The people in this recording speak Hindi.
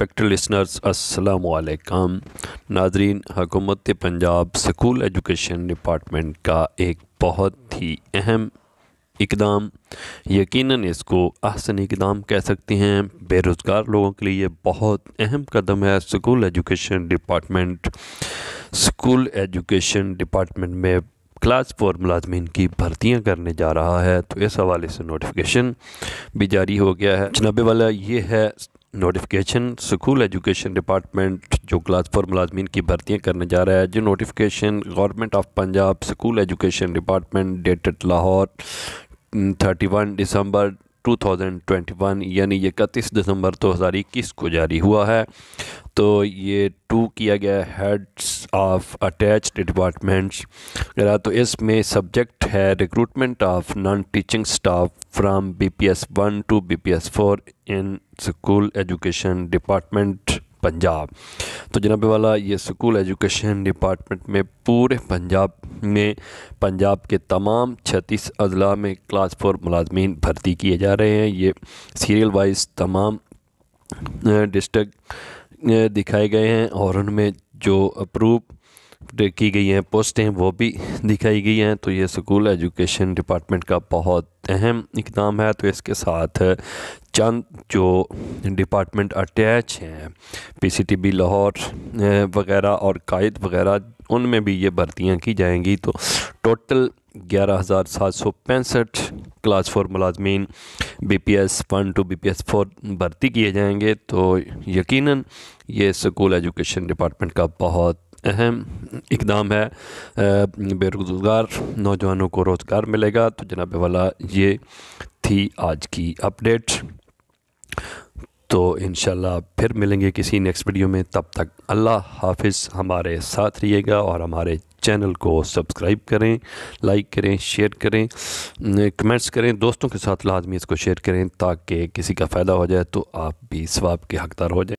रिस्पेक्ट लिसनर्स अस्सलाम वालेकुम नाजरीन हकूमत पंजाब स्कूल एजुकेशन डिपार्टमेंट का एक बहुत ही अहम इकदाम यकीनन इसको अहसन इकदाम कह सकते हैं बेरोज़गार लोगों के लिए बहुत अहम कदम है school education department school education department में क्लास फोर मुलाजमीन की भर्तियाँ करने जा रहा है तो इस हवाले से नोटिफिकेशन भी जारी हो गया है जनाबे वाला ये है नोटिफिकेशन स्कूल एजुकेशन डिपार्टमेंट जो क्लास फोर मुलाजमीन की भर्तियाँ करने जा रहा है जो notification government of Punjab school education department dated Lahore thirty one December 2021 यानी ये इकतीस दिसंबर 2021 को जारी हुआ है तो ये टू किया गया हेड्स ऑफ अटैच्ड डिपार्टमेंट्स तो इसमें सब्जेक्ट है recruitment of non teaching staff from B P S one two B P S four in school education department Punjab तो जनाब वाला ये स्कूल एजुकेशन डिपार्टमेंट में पूरे पंजाब में पंजाब के तमाम छत्तीस अजला में क्लास फोर मुलाजमीन भर्ती किए जा रहे हैं ये सीरियल वाइज तमाम डिस्ट्रिक्ट दिखाए गए हैं और उनमें जो अप्रूव की गई हैं पोस्टें वो भी दिखाई गई हैं तो ये स्कूल एजुकेशन डिपार्टमेंट का बहुत अहम इकदाम है तो इसके साथ चंद जो डिपार्टमेंट अटैच हैं पीसीटीबी लाहौर वगैरह और कायद वगैरह उनमें भी ये भर्तियाँ की जाएंगी तो टोटल ग्यारह हज़ार सात सौ पैंसठ क्लास फोर मुलाजमीन B P S one two B P S four भर्ती किए जाएंगे तो यकीनन ये स्कूल एजुकेशन डिपार्टमेंट का बहुत अहम इकदाम है बेरोज़गार नौजवानों को रोज़गार मिलेगा तो जनाब वाला ये थी आज की अपडेट तो इन फिर मिलेंगे किसी नेक्स्ट वीडियो में तब तक अल्लाह हाफिज़ हमारे साथ रहिएगा और हमारे चैनल को सब्सक्राइब करें लाइक करें शेयर करें कमेंट्स करें दोस्तों के साथ लाजमी इसको शेयर करें ताकि किसी का फ़ायदा हो जाए तो आप भी स्वाब के हकदार हो जाए